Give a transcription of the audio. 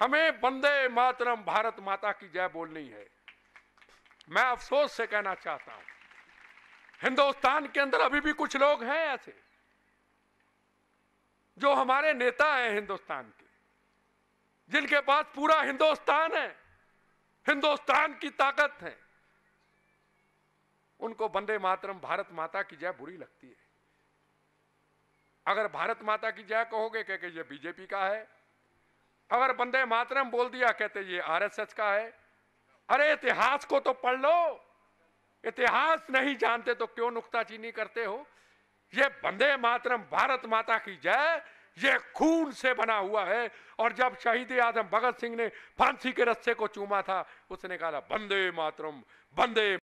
हमें बंदे मातरम भारत माता की जय बोलनी है मैं अफसोस से कहना चाहता हूं हिंदुस्तान के अंदर अभी भी कुछ लोग हैं ऐसे जो हमारे नेता हैं हिंदुस्तान के जिनके पास पूरा हिंदुस्तान है हिंदुस्तान की ताकत है उनको बंदे मातरम भारत माता की जय बुरी लगती है अगर भारत माता की जय कहोगे कह के ये बीजेपी का है अगर बंदे मातरम बोल दिया कहते ये आरएसएस का है अरे इतिहास को तो पढ़ लो इतिहास नहीं जानते तो क्यों नुकताचीनी करते हो ये बंदे मातरम भारत माता की जय ये खून से बना हुआ है और जब शहीद आजम भगत सिंह ने फांसी के रस्से को चूमा था उसने कहा बंदे मातरम बंदे